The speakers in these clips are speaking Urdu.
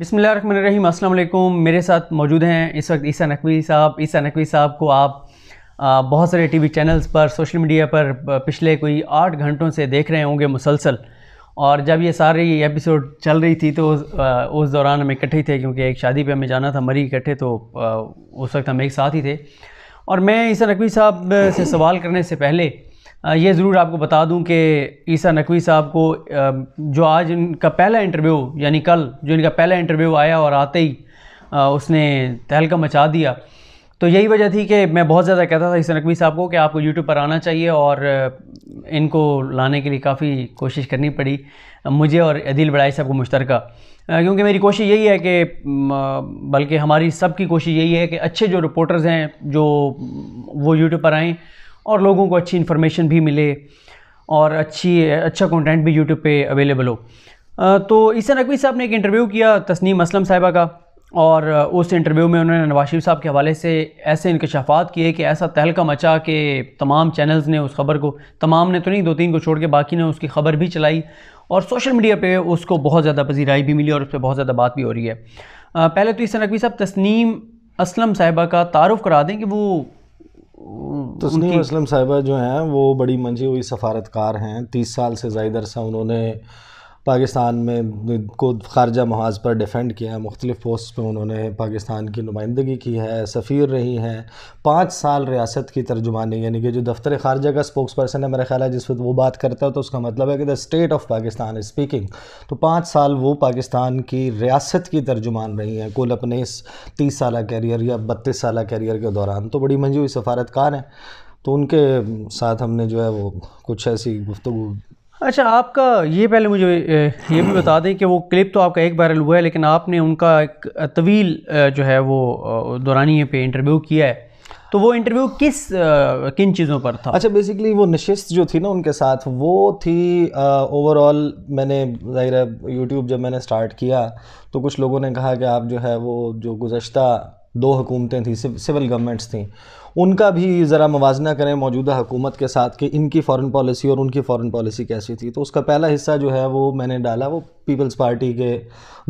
بسم اللہ الرحمن الرحیم السلام علیکم میرے ساتھ موجود ہیں اس وقت عیسیٰ نقوی صاحب عیسیٰ نقوی صاحب کو آپ بہت سارے ٹی وی چینلز پر سوشل میڈیا پر پچھلے کوئی آٹھ گھنٹوں سے دیکھ رہے ہوں گے مسلسل اور جب یہ ساری ایپیسوڈ چل رہی تھی تو اس دوران ہمیں اکٹھے تھے کیونکہ ایک شادی پہ ہمیں جانا تھا مری اکٹھے تو اس وقت ہم ایک ساتھ ہی تھے اور میں عیسیٰ نقوی صاحب سے سوال کرنے سے پہلے یہ ضرور آپ کو بتا دوں کہ عیسیٰ نقوی صاحب کو جو آج ان کا پہلا انٹرویو یعنی کل جو ان کا پہلا انٹرویو آیا اور آتے ہی اس نے تہلکہ مچا دیا تو یہی وجہ تھی کہ میں بہت زیادہ کہتا تھا عیسیٰ نقوی صاحب کو کہ آپ کو یوٹیوب پر آنا چاہیے اور ان کو لانے کے لیے کافی کوشش کرنی پڑی مجھے اور عدیل بڑائی صاحب کو مشترکہ کیونکہ میری کوشش یہی ہے کہ بلکہ ہماری سب کی کوشش یہی ہے کہ اچھے جو رپورٹرز ہیں جو وہ یوٹیوب پر آئیں اور لوگوں کو اچھی انفارمیشن بھی ملے اور اچھی اچھا کنٹینٹ بھی یوٹیوب پہ اویلیبل ہو تو عیسیٰ نقوی صاحب نے ایک انٹرویو کیا تسنیم اسلم صاحبہ کا اور اس انٹرویو میں انہوں نے شریف صاحب کے حوالے سے ایسے انکشافات کیے کہ ایسا تہلکہ مچا کہ تمام چینلز نے اس خبر کو تمام نے تو نہیں دو تین کو چھوڑ کے باقی نے اس کی خبر بھی چلائی اور سوشل میڈیا پہ اس کو بہت زیادہ پذیرائی بھی ملی اور اس پہ بہت زیادہ بات بھی ہو رہی ہے پہلے تو عیسی نقوی صاحب تسنیم اسلم صاحبہ کا تعارف کرا دیں کہ وہ تسنیم اسلم صاحبہ جو ہیں وہ بڑی منجی ہوئی سفارتکار ہیں تیس سال سے زائد عرصہ انہوں نے پاکستان میں کو خارجہ محاذ پر ڈیفینڈ کیا ہے مختلف پوسٹ پہ انہوں نے پاکستان کی نمائندگی کی ہے سفیر رہی ہیں پانچ سال ریاست کی ترجمانی یعنی کہ جو دفتر خارجہ کا اسپوکس پرسن ہے میرا خیال ہے جس وقت وہ بات کرتا ہے تو اس کا مطلب ہے کہ the state of Pakistan speaking تو پانچ سال وہ پاکستان کی ریاست کی ترجمان رہی ہیں کل اپنے اس تیس سالہ کیریئر یا بتیس سالہ کیریئر کے دوران تو بڑی منجوئی سفارتکار ہیں تو ان کے ساتھ ہم نے جو ہے وہ کچھ ایسی گفتگو اچھا آپ کا یہ پہلے مجھے یہ بھی بتا دیں کہ وہ کلپ تو آپ کا ایک وائرل ہوا ہے لیکن آپ نے ان کا ایک طویل جو ہے وہ دورانیے پہ انٹرویو کیا ہے تو وہ انٹرویو کس کن چیزوں پر تھا اچھا بیسکلی وہ نشست جو تھی نا ان کے ساتھ وہ تھی اوور آل میں نے ظاہر ہے یوٹیوب جب میں نے اسٹارٹ کیا تو کچھ لوگوں نے کہا کہ آپ جو ہے وہ جو گزشتہ دو حکومتیں تھیں سول گورنمنٹس تھیں ان کا بھی ذرا موازنہ کریں موجودہ حکومت کے ساتھ کہ ان کی فارن پالیسی اور ان کی فارن پالیسی کیسی تھی تو اس کا پہلا حصہ جو ہے وہ میں نے ڈالا وہ پیپلز پارٹی کے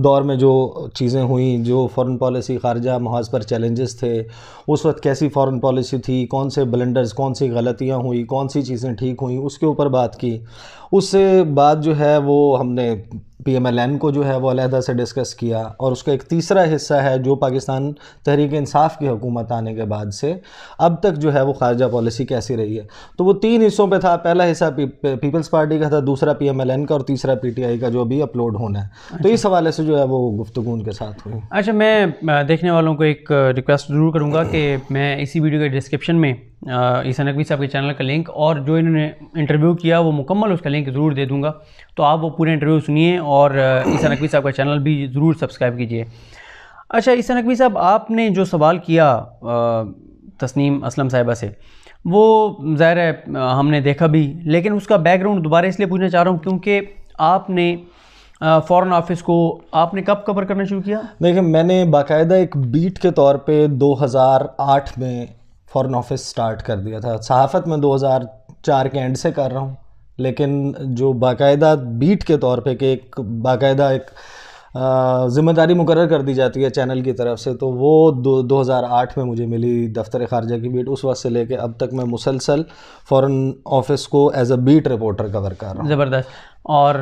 دور میں جو چیزیں ہوئیں جو فارن پالیسی خارجہ محاذ پر چیلنجز تھے اس وقت کیسی فارن پالیسی تھی کون سے بلنڈرز کون سی غلطیاں ہوئیں کون سی چیزیں ٹھیک ہوئیں اس کے اوپر بات کی اس سے بعد جو ہے وہ ہم نے پی ایم ایل این کو جو ہے وہ علیحدہ سے ڈسکس کیا اور اس کا ایک تیسرا حصہ ہے جو پاکستان تحریک انصاف کی حکومت آنے کے بعد سے اب تک جو ہے وہ خارجہ پالیسی کیسی رہی ہے تو وہ تین حصوں پہ تھا پہلا حصہ پیپلز پارٹی کا تھا دوسرا پی ایم ایل این کا اور تیسرا پی ٹی آئی کا جو ابھی اپلوڈ ہونا ہے تو اچھا۔ اس حوالے سے جو ہے وہ گفتگو کے ساتھ ہوئی اچھا میں دیکھنے والوں کو ایک ریکویسٹ ضرور کروں گا کہ میں اسی ویڈیو کے ڈسکرپشن میں عیسیٰ نقوی صاحب کے چینل کا لنک اور جو انہوں نے انٹرویو کیا وہ مکمل اس کا لنک ضرور دے دوں گا تو آپ وہ پورے انٹرویو سنیے اور عیسیٰ نقوی صاحب کا چینل بھی ضرور سبسکرائب کیجیے اچھا عیسیٰ نقوی صاحب آپ نے جو سوال کیا تسنیم اسلم صاحبہ سے وہ ظاہر ہے ہم نے دیکھا بھی لیکن اس کا بیک گراؤنڈ دوبارہ اس لیے پوچھنا چاہ رہا ہوں کیونکہ آپ نے فورن آفس کو آپ نے کب کور کرنا شروع کیا دیکھیں میں نے باقاعدہ ایک بیٹ کے طور پہ دو ہزار آٹھ میں فورن آفس سٹارٹ کر دیا تھا صحافت میں دو ہزار چار کے اینڈ سے کر رہا ہوں لیکن جو باقاعدہ بیٹ کے طور پہ کہ ایک باقاعدہ ایک ذمہ داری مقرر کر دی جاتی ہے چینل کی طرف سے تو وہ دو دو ہزار آٹھ میں مجھے ملی دفتر خارجہ کی بیٹ اس وقت سے لے کے اب تک میں مسلسل فورن آفس کو as a beat reporter cover کر رہا ہوں زبردست اور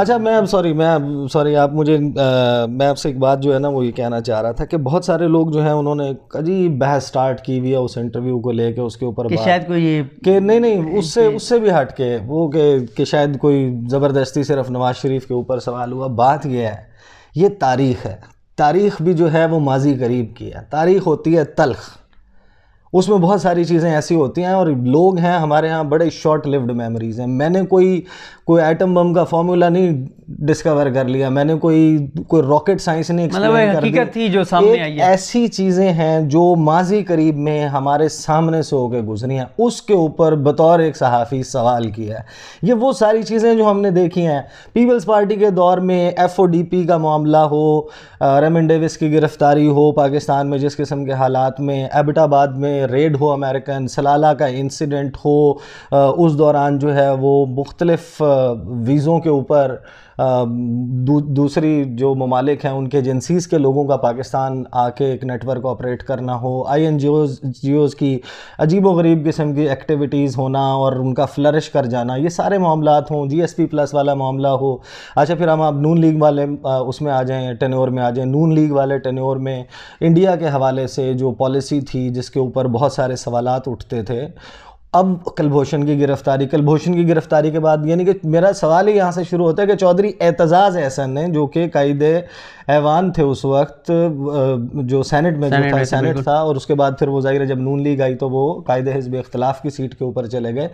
اچھا میں سوری میں سوری آپ مجھے میں آپ سے ایک بات جو ہے نا وہ یہ کہنا چاہ رہا تھا کہ بہت سارے لوگ جو ہیں انہوں نے عجیب بحث سٹارٹ کی ہوئی ہے اس انٹرویو کو لے کے اس کے اوپر کہ شاید کوئی کہ نہیں نہیں اس سے اس سے بھی ہٹ کے وہ کہ شاید کوئی زبردستی صرف نواز شریف کے اوپر سوال ہوا بات یہ ہے یہ تاریخ ہے تاریخ بھی جو ہے وہ ماضی قریب کی ہے تاریخ ہوتی ہے تلخ اس میں بہت ساری چیزیں ایسی ہوتی ہیں اور لوگ ہیں ہمارے ہاں بڑے شارٹ لیوڈ میموریز ہیں میں نے کوئی کوئی ایٹم بم کا فارمولا نہیں ڈسکور کر لیا میں نے کوئی کوئی راکٹ سائنس نہیں ایکسپلین مطلب کر دی تھی جو سامنے آئی ایسی چیزیں ہیں جو ماضی قریب میں ہمارے سامنے سے ہو کے گزری ہیں اس کے اوپر بطور ایک صحافی سوال کیا ہے یہ وہ ساری چیزیں جو ہم نے دیکھی ہیں پیپلز پارٹی کے دور میں ایف او ڈی پی کا معاملہ ہو ریمن ڈیوس کی گرفتاری ہو پاکستان میں جس قسم کے حالات میں ایبٹ آباد میں ریڈ ہو امریکن سلالہ کا انسیڈنٹ ہو اس دوران جو ہے وہ مختلف ویزوں کے اوپر دوسری جو ممالک ہیں ان کے ایجنسیز کے لوگوں کا پاکستان آ کے ایک نیٹ ورک آپریٹ کرنا ہو INGOs GOs کی عجیب و غریب قسم کی ایکٹیویٹیز ہونا اور ان کا فلرش کر جانا یہ سارے معاملات ہوں جی ایس پی پلس والا معاملہ ہو اچھا پھر ہم آپ نون لیگ والے اس میں آ جائیں ٹینور میں آ جائیں لیگ والے ٹینور میں انڈیا کے حوالے سے جو پالیسی تھی جس کے اوپر بہت سارے سوالات اٹھتے تھے اب کلبھوشن کی گرفتاری کلبھوشن کی گرفتاری کے بعد یعنی کہ میرا سوال ہی یہاں سے شروع ہوتا ہے کہ چودھری اعتزاز احسن نے جو کہ قائد ایوان تھے اس وقت جو سینٹ میں جو تھا سینٹ تھا اور اس کے بعد پھر وہ ظاہر جب نون لی گئی تو وہ قائد حزب اختلاف کی سیٹ کے اوپر چلے گئے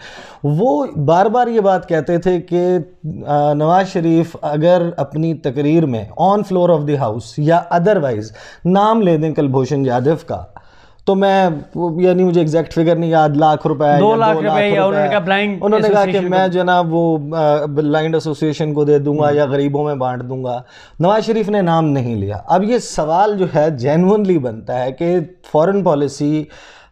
وہ بار بار یہ بات کہتے تھے کہ نواز شریف اگر اپنی تقریر میں on floor of the house یا ادر وائز نام لے دیں کلبھوشن یادو کا تو میں یعنی مجھے ایگزیکٹ فگر نہیں یاد لاکھ روپے دو لاکھ روپے یا انہوں نے کہا بلائنڈ انہوں نے کہا کہ میں جو نا وہ بلائنڈ ایسوسیشن کو دے دوں گا یا غریبوں میں بانٹ دوں گا نواز شریف نے نام نہیں لیا اب یہ سوال جو ہے جینونلی بنتا ہے کہ فورن پالیسی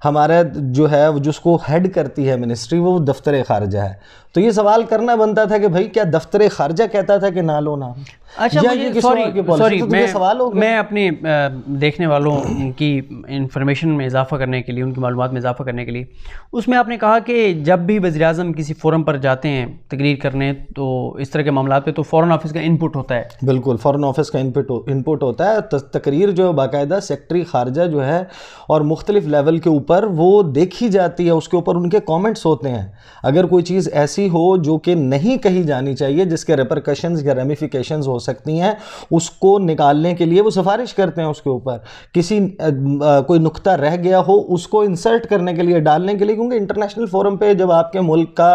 ہمارا جو ہے جس کو ہیڈ کرتی ہے منسٹری وہ دفتر خارجہ ہے تو یہ سوال کرنا بنتا تھا کہ بھائی کیا دفتر خارجہ کہتا تھا کہ نہ لو نہ اچھا، میں اپنے دیکھنے والوں کی انفارمیشن میں اضافہ کرنے کے لیے ان کی معلومات میں اضافہ کرنے کے لیے اس میں آپ نے کہا کہ جب بھی وزیر اعظم کسی فورم پر جاتے ہیں تقریر کرنے تو اس طرح کے معاملات پہ تو فورن آفس کا انپٹ ہوتا ہے بالکل فورن آفس کا انپٹ ہوتا ہے تقریر جو باقاعدہ سیکٹری خارجہ جو ہے اور مختلف لیول کے اوپر وہ دیکھی جاتی ہے اس کے اوپر ان کے کامنٹس ہوتے ہیں اگر کوئی چیز ایسی ہو جو کہ نہیں کہی جانی چاہیے جس کے ریپرکشنز یا ریمیفیکیشنز ہو سکتی ہیں اس کو نکالنے کے لیے وہ سفارش کرتے ہیں اس کے اوپر کسی کوئی نکتہ رہ گیا ہو اس کو انسرٹ کرنے کے لیے ڈالنے کے لیے کیونکہ انٹرنیشنل فورم پہ جب آپ کے ملک کا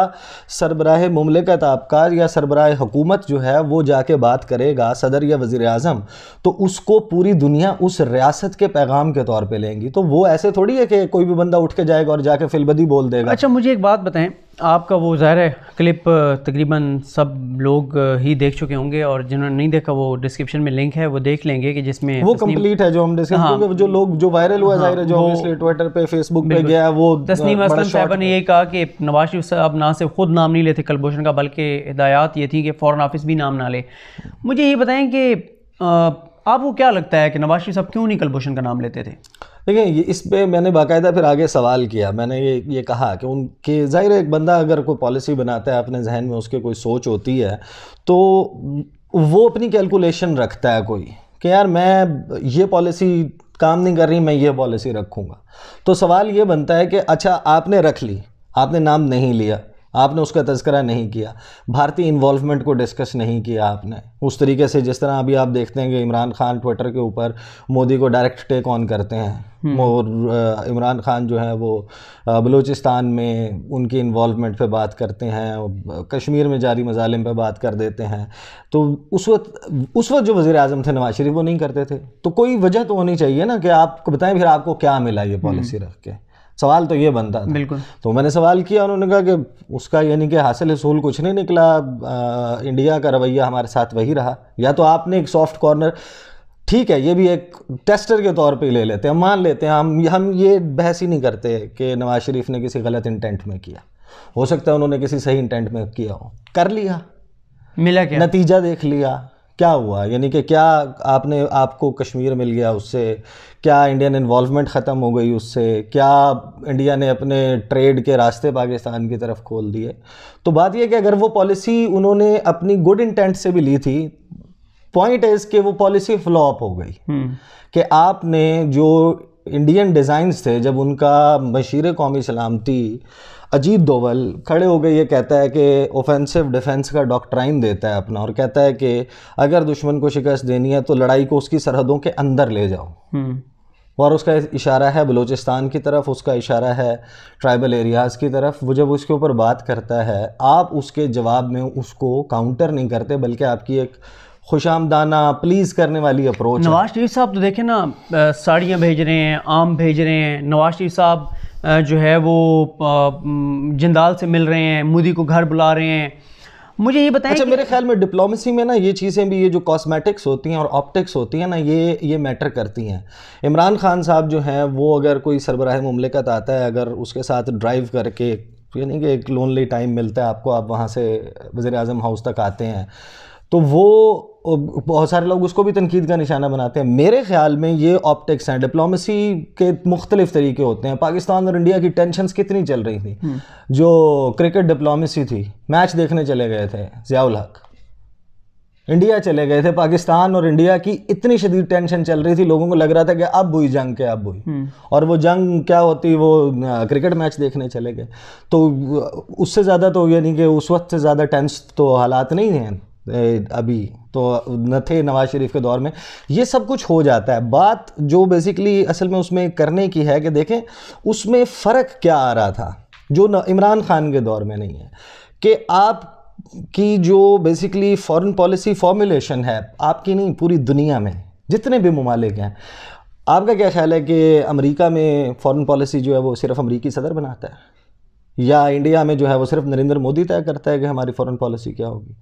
سربراہ مملکت آپ کا یا سربراہ حکومت جو ہے وہ جا کے بات کرے گا صدر یا وزیر اعظم تو اس کو پوری دنیا اس ریاست کے پیغام کے طور پہ لیں گی تو وہ ایسے تھوڑی ہے کہ کوئی بھی بندہ اٹھ کے جائے گا اور جا کے فلبدی بول دے گا اچھا مجھے ایک بات بتائیں آپ کا وہ ظاہر ہے کلپ تقریباً سب لوگ ہی دیکھ چکے ہوں گے اور جنہوں نے نہیں دیکھا وہ ڈسکرپشن میں لنک ہے وہ دیکھ لیں گے کہ جس میں وہ کمپلیٹ ہے جو ہم ہاں۔ جو لوگ جو وائرل ہوا ہاں، ظاہر ہے جو ہیں اس ٹویٹر پہ فیس بک پہ گیا وہ تسنیم اسلم صاحبہ نے یہ کہا کہ نواز شریف صاحب نہ صرف خود نام نہیں لیتے کلبھوشن کا بلکہ ہدایات یہ تھی کہ فورن آفس بھی نام نہ لے مجھے یہ بتائیں کہ آپ کو کیا لگتا ہے کہ نواز شریف صاحب کیوں نہیں کلبھوشن کا نام لیتے تھے دیکھیں اس پہ میں نے باقاعدہ پھر آگے سوال کیا میں نے یہ کہا کہ ان کے ظاہر ایک بندہ اگر کوئی پالیسی بناتا ہے اپنے ذہن میں اس کے کوئی سوچ ہوتی ہے تو وہ اپنی کیلکولیشن رکھتا ہے کوئی کہ یار میں یہ پالیسی کام نہیں کر رہی میں یہ پالیسی رکھوں گا تو سوال یہ بنتا ہے کہ اچھا آپ نے رکھ لی آپ نے نام نہیں لیا آپ نے اس کا تذکرہ نہیں کیا بھارتی انوالومنٹ کو ڈسکس نہیں کیا آپ نے اس طریقے سے جس طرح ابھی آپ دیکھتے ہیں کہ عمران خان ٹویٹر کے اوپر مودی کو ڈائریکٹ ٹیک آن کرتے ہیں اور عمران خان جو ہیں وہ بلوچستان میں ان کی انوالومنٹ پہ بات کرتے ہیں کشمیر میں جاری مظالم پہ بات کر دیتے ہیں تو اس وقت اس وقت جو وزیر اعظم تھے نواز شریف وہ نہیں کرتے تھے تو کوئی وجہ تو ہونی چاہیے نا کہ آپ بتائیں پھر آپ کو کیا ملا یہ پالیسی رکھ کے سوال تو یہ بنتا بالکل تو میں نے سوال کیا انہوں نے کہا کہ اس کا یعنی کہ حاصل حصول کچھ نہیں نکلا انڈیا کا رویہ ہمارے ساتھ وہی رہا یا تو آپ نے ایک سافٹ کارنر ٹھیک ہے یہ بھی ایک ٹیسٹر کے طور پہ لے لیتے ہیں مان لیتے ہیں ہم ہم یہ بحث ہی نہیں کرتے کہ نواز شریف نے کسی غلط انٹینٹ میں کیا ہو سکتا ہے انہوں نے کسی صحیح انٹینٹ میں کیا ہو کر لیا ملا کیا نتیجہ دیکھ لیا کیا ہوا یعنی کہ کیا آپ نے آپ کو کشمیر مل گیا اس سے کیا انڈین انوالومنٹ ختم ہو گئی اس سے کیا انڈیا نے اپنے ٹریڈ کے راستے پاکستان کی طرف کھول دیے تو بات یہ کہ اگر وہ پالیسی انہوں نے اپنی گڈ انٹینٹ سے بھی لی تھی پوائنٹ از کہ وہ پالیسی فلاپ ہو گئی کہ آپ نے جو انڈین ڈیزائنز تھے جب ان کا مشیر قومی سلامتی اجیت دوول کھڑے ہو گئے یہ کہتا ہے کہ اوفینسو ڈیفینس کا ڈاکٹرائن دیتا ہے اپنا اور کہتا ہے کہ اگر دشمن کو شکست دینی ہے تو لڑائی کو اس کی سرحدوں کے اندر لے جاؤ اور اس کا اشارہ ہے بلوچستان کی طرف اس کا اشارہ ہے ٹرائبل ایریاز کی طرف وہ جب اس کے اوپر بات کرتا ہے آپ اس کے جواب میں اس کو کاؤنٹر نہیں کرتے بلکہ آپ کی ایک خوش آمدانہ پلیز کرنے والی اپروچ نواز شریف صاحب تو دیکھیں نا ساڑیاں بھیج رہے ہیں آم بھیج رہے ہیں نواز شریف صاحب جو ہے وہ جندال سے مل رہے ہیں مودی کو گھر بلا رہے ہیں مجھے یہ بتائیں اچھا میرے خیال میں ڈپلومیسی میں نا یہ چیزیں بھی یہ جو کاسمیٹکس ہوتی ہیں اور آپٹکس ہوتی ہیں نا یہ یہ یہ یہ میٹر کرتی ہیں عمران خان صاحب جو ہیں وہ اگر کوئی سربراہ مملکت آتا ہے اگر اس کے ساتھ ڈرائیو کر کے یعنی کہ ایک لونلی ٹائم ملتا ہے آپ کو آپ وہاں سے وزیر اعظم ہاؤس تک آتے ہیں تو وہ بہت سارے لوگ اس کو بھی تنقید کا نشانہ بناتے ہیں میرے خیال میں یہ آپٹکس ہیں ڈپلومیسی کے مختلف طریقے ہوتے ہیں پاکستان اور انڈیا کی ٹینشنز کتنی چل رہی تھیں جو کرکٹ ڈپلومیسی تھی میچ دیکھنے چلے گئے تھے ضیاء الحق انڈیا چلے گئے تھے پاکستان اور انڈیا کی اتنی شدید ٹینشن چل رہی تھی لوگوں کو لگ رہا تھا کہ اب ہوئی جنگ کہ اب ہوئی اور وہ جنگ کیا ہوتی وہ کرکٹ میچ دیکھنے چلے گئے تو اس سے زیادہ تو یعنی کہ اس وقت سے زیادہ ٹینس تو حالات نہیں ہیں ابھی تو نہ تھے نواز شریف کے دور میں یہ سب کچھ ہو جاتا ہے بات جو بیسیکلی اصل میں اس میں کرنے کی ہے کہ دیکھیں اس میں فرق کیا آ رہا تھا جو عمران خان کے دور میں نہیں ہے کہ آپ کی جو بیسیکلی فورن پالیسی فارمولیشن ہے آپ کی نہیں پوری دنیا میں جتنے بھی ممالک ہیں آپ کا کیا خیال ہے کہ امریکہ میں فورن پالیسی جو ہے وہ صرف امریکی صدر بناتا ہے یا انڈیا میں جو ہے وہ صرف نریندر مودی طے کرتا ہے کہ ہماری فورن پالیسی کیا ہوگی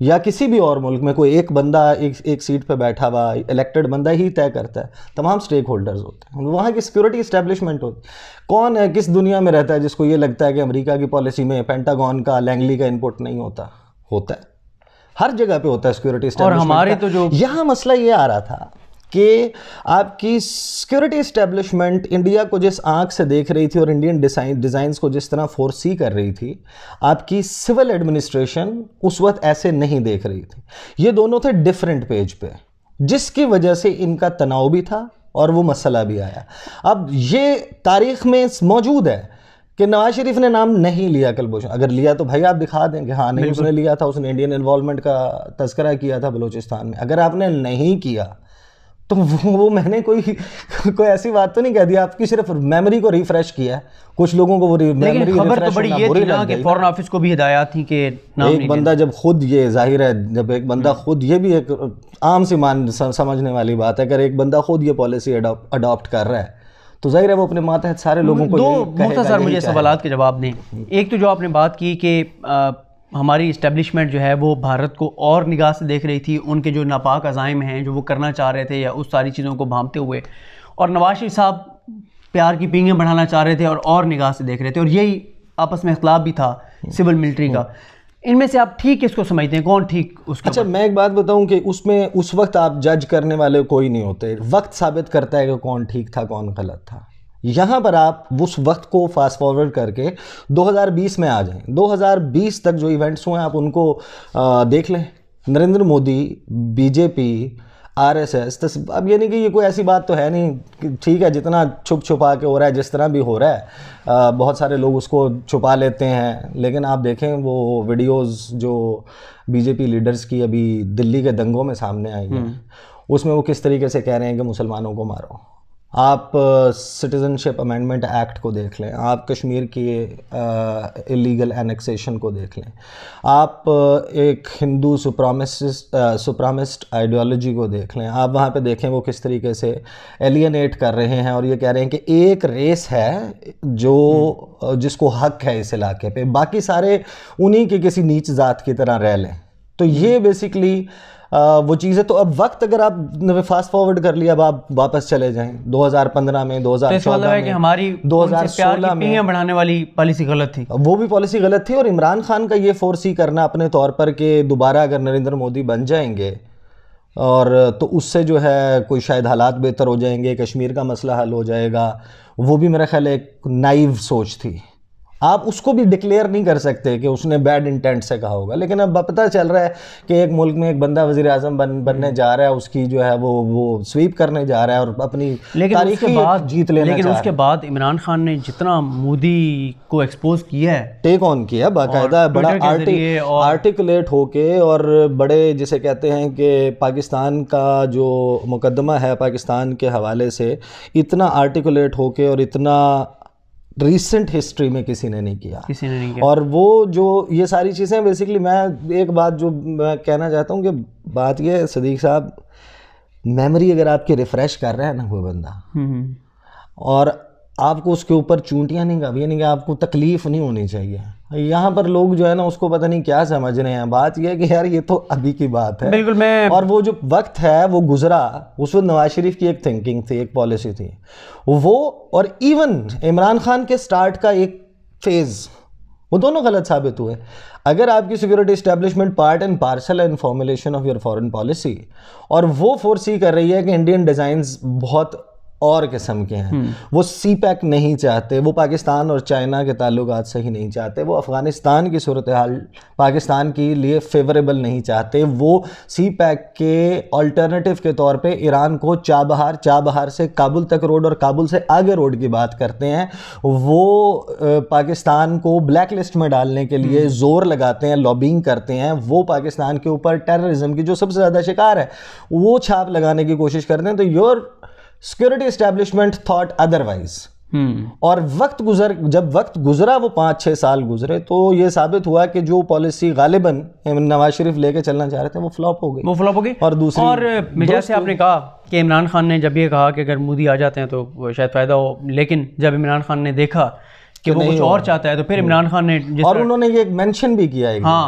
یا کسی بھی اور ملک میں کوئی ایک بندہ ایک ایک سیٹ پہ بیٹھا ہوا الیکٹڈ بندہ ہی طے کرتا ہے تمام سٹیک ہولڈرز ہوتے ہیں وہاں کی سیکیورٹی اسٹیبلشمنٹ ہوتی کون ہے کس دنیا میں رہتا ہے جس کو یہ لگتا ہے کہ امریکہ کی پالیسی میں پینٹاگون کا لینگلی کا انپوٹ نہیں ہوتا ہوتا ہے ہر جگہ پہ ہوتا ہے سیکیورٹی اور ہمارے تو جو یہاں مسئلہ یہ آ رہا تھا کہ آپ کی سیکیورٹی اسٹیبلشمنٹ انڈیا کو جس آنکھ سے دیکھ رہی تھی اور انڈین ڈیزائن کو جس طرح فورسی کر رہی تھی آپ کی سول ایڈمنسٹریشن اس وقت ایسے نہیں دیکھ رہی تھی یہ دونوں تھے ڈیفرنٹ پیج پہ جس کی وجہ سے ان کا تناؤ بھی تھا اور وہ مسئلہ بھی آیا اب یہ تاریخ میں موجود ہے کہ نواز شریف نے نام نہیں لیا کل بوشن اگر لیا تو بھائی آپ دکھا دیں کہ ہاں نہیں اس نے لیا تھا اس نے انڈین انوالومنٹ کا تذکرہ کیا تھا بلوچستان میں اگر آپ نے نہیں کیا تو وہ میں نے کوئی کوئی ایسی بات تو نہیں کہہ دی آپ کی صرف میموری کو ریفریش کیا ہے کچھ لوگوں کو وہ خبر تو بڑی یہ تھی تھی نا کہ کہ فورن کو بھی ہدایات ایک بندہ جب خود یہ ظاہر ہے جب ایک بندہ خود یہ بھی ایک عام سی مان سمجھنے والی بات ہے اگر ایک بندہ خود یہ پالیسی اڈاپٹ کر رہا ہے تو ظاہر ہے وہ اپنے ماتحت سارے لوگوں کو دو مختصر مجھے سوالات کے جواب دیں ایک تو جو آپ نے بات کی کہ ہماری اسٹیبلشمنٹ جو ہے وہ بھارت کو اور نگاہ سے دیکھ رہی تھی ان کے جو ناپاک عزائم ہیں جو وہ کرنا چاہ رہے تھے یا اس ساری چیزوں کو بھامتے ہوئے اور نواز شریف صاحب پیار کی پینگیں بڑھانا چاہ رہے تھے اور اور نگاہ سے دیکھ رہے تھے اور یہی آپس میں اختلاف بھی تھا سول ملٹری کا ان میں سے آپ ٹھیک اس کو سمجھتے ہیں کون ٹھیک اس کی اچھا میں ایک بات بتاؤں کہ اس میں اس وقت آپ جج کرنے والے کوئی نہیں ہوتے وقت ثابت کرتا ہے کہ کون ٹھیک تھا کون غلط تھا یہاں پر آپ اس وقت کو فاسٹ فارورڈ کر کے دو ہزار بیس میں آ جائیں دو ہزار بیس تک جو ایونٹس ہوئے ہیں آپ ان کو دیکھ لیں Narendra Modi BJP RSS اب یہ نہیں کہ یہ کوئی ایسی بات تو ہے نہیں ٹھیک ہے جتنا چھپ چھپا کے ہو رہا ہے جس طرح بھی ہو رہا ہے بہت سارے لوگ اس کو چھپا لیتے ہیں لیکن آپ دیکھیں وہ ویڈیوز جو بی جے پی لیڈرز کی ابھی دلی کے دنگوں میں سامنے آئی ہیں اس میں وہ کس طریقے سے کہہ رہے ہیں کہ مسلمانوں کو مارو آپ سٹیزن شپ امینڈمنٹ ایکٹ کو دیکھ لیں آپ کشمیر کی الیگل اینکسیشن کو دیکھ لیں آپ ایک ہندو سپرامسٹ سپرامسٹ آئیڈیالوجی کو دیکھ لیں آپ وہاں پہ دیکھیں وہ کس طریقے سے ایلینیٹ کر رہے ہیں اور یہ کہہ رہے ہیں کہ ایک ریس ہے جو جس کو حق ہے اس علاقے پہ باقی سارے انہی کے کسی نیچ ذات کی طرح رہ لیں تو یہ بیسکلی وہ چیز ہے تو اب وقت اگر آپ نے فاسٹ فارورڈ کر لیا اب آپ واپس چلے جائیں دو ہزار پندرہ میں دو ہزار چودہ مطلب میں ہماری دو ہزار سولہ میں غلط تھی وہ بھی پالیسی غلط تھی اور عمران خان کا یہ فورس ہی کرنا اپنے طور پر کہ دوبارہ اگر نریندر مودی بن جائیں گے اور تو اس سے جو ہے کوئی شاید حالات بہتر ہو جائیں گے کشمیر کا مسئلہ حل ہو جائے گا وہ بھی میرا خیال ایک نائیو سوچ تھی آپ اس کو بھی ڈکلیئر نہیں کر سکتے کہ اس نے بیڈ انٹینٹ سے کہا ہوگا لیکن اب پتہ چل رہا ہے کہ ایک ملک میں ایک بندہ وزیر اعظم بن بننے جا رہا ہے اس کی جو ہے وہ وہ سویپ کرنے جا رہا ہے اور اپنی تاریخ کے بعد جیت لینا لیکن اس کے بعد عمران خان نے جتنا مودی کو ایکسپوز کیا ہے ٹیک آن کیا باقاعدہ بڑا آرٹیکولیٹ ہو کے اور بڑے جسے کہتے ہیں کہ پاکستان کا جو مقدمہ ہے پاکستان کے حوالے سے اتنا آرٹیکولیٹ ہو کے اور اتنا ریسنٹ ہسٹری میں کسی نے نہیں کیا اور وہ جو یہ ساری چیزیں ہیں بیسکلی میں ایک بات جو میں کہنا چاہتا ہوں کہ بات یہ ہے صدیق صاحب میموری اگر آپ کی ریفریش کر رہا ہے نا کوئی بندہ اور آپ کو اس کے اوپر چونٹیاں نہیں کبھی نہیں کہ آپ کو تکلیف نہیں ہونی چاہیے یہاں پر لوگ جو ہے نا اس کو پتہ نہیں کیا سمجھ رہے ہیں بات یہ کہ یار یہ تو ابھی کی بات ہے اور وہ جو وقت ہے وہ گزرا اس وقت نواز شریف کی ایک تھنکنگ تھی ایک پالیسی تھی وہ اور ایون عمران خان کے سٹارٹ کا ایک فیز وہ دونوں غلط ثابت ہوئے اگر آپ کی security establishment part and parcel and formulation of your foreign policy اور وہ فورس کر رہی ہے کہ انڈین ڈیزائنز بہت اور قسم کے ہیں وہ سی پیک نہیں چاہتے وہ پاکستان اور چائنا کے تعلقات صحیح نہیں چاہتے وہ افغانستان کی صورتحال پاکستان کے لیے فیوریبل نہیں چاہتے وہ سی پیک کے آلٹرنیٹیو کے طور پہ ایران کو چابہار بہار بہار سے کابل تک روڈ اور کابل سے آگے روڈ کی بات کرتے ہیں وہ پاکستان کو بلیک لسٹ میں ڈالنے کے لیے زور لگاتے ہیں لابنگ کرتے ہیں وہ پاکستان کے اوپر ٹیررزم کی جو سب سے زیادہ شکار ہے وہ چھاپ لگانے کی کوشش کرتے ہیں تو your security establishment thought otherwise اور وقت گزر جب وقت گزرا وہ پانچ چھ سال گزرے تو یہ ثابت ہوا کہ جو پالیسی غالباً نواز شریف لے کے چلنا چاہ رہے تھے وہ فلاپ ہو گئی وہ فلاپ ہو گئی اور دوسری اور جیسے آپ نے کہا کہ عمران خان نے جب یہ کہا کہ اگر مودی آ جاتے ہیں تو شاید فائدہ ہو لیکن جب عمران خان نے دیکھا کہ وہ کچھ اور چاہتا ہے تو پھر عمران خان نے اور انہوں نے یہ مینشن بھی کیا ہاں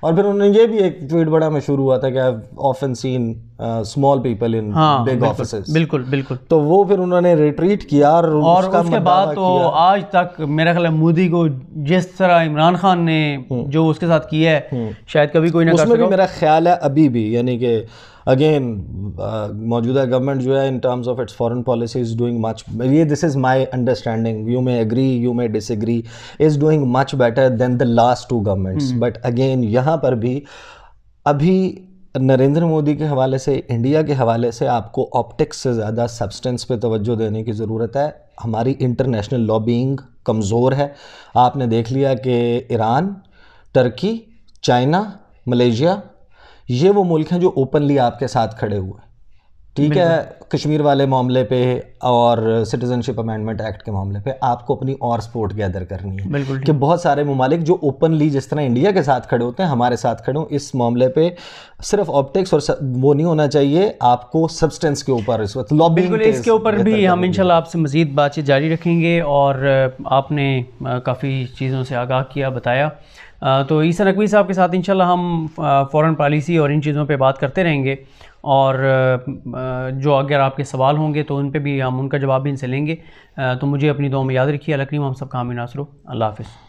اور پھر انہوں نے یہ بھی ایک ٹویٹ بڑا مشہور ہوا تھا کہ oft seen small people in big offices بالکل بالکل تو وہ پھر انہوں نے ریٹریٹ کیا اور اس کے بعد تو آج تک مودی کو جس طرح عمران خان نے جو اس کے ساتھ کیا ہے شاید کبھی کوئی نہ میرا خیال ہے ابھی بھی یعنی کہ اگین موجودہ گورنمنٹ جو ہے in terms of its doing مچ یہ دس از my understanding you you dish agree is doing much better than the last two governments but again یہاں پر بھی ابھی نریندر مودی کے حوالے سے انڈیا کے حوالے سے آپ کو آپٹکس سے زیادہ سبسٹنس پہ توجہ دینے کی ضرورت ہے ہماری انٹرنیشنل لابینگ کمزور ہے آپ نے دیکھ لیا کہ ایران ٹرکی چائنا ملیشیا یہ وہ ملک ہیں جو اوپنلی آپ کے ساتھ کھڑے ہوئے ٹھیک ہے کشمیر والے معاملے پہ اور سٹیزن شپ امینڈمنٹ ایکٹ کے معاملے پہ آپ کو اپنی اور سپورٹ گیدر کرنی ہے بالکل کہ بہت سارے ممالک جو اوپنلی جس طرح انڈیا کے ساتھ کھڑے ہوتے ہیں ہمارے ساتھ کھڑے ہوں اس معاملے پہ صرف آپٹکس اور وہ نہیں ہونا چاہیے آپ کو سبسٹنس کے اوپر اس وقت بالکل اس کے اوپر بھی ہم انشاءاللہ آپ سے مزید بات چیت جاری رکھیں گے اور آپ نے کافی چیزوں سے آگاہ کیا بتایا تو عیسیٰ نقوی صاحب کے ساتھ انشاءاللہ ہم فورن پالیسی اور ان چیزوں پہ بات کرتے رہیں گے اور جو اگر آپ کے سوال ہوں گے تو ان پہ بھی ہم ان کا جواب بھی ان سے لیں گے تو مجھے اپنی دعاؤں میں یاد رکھیے سب کا حامی ناصر اللہ حافظ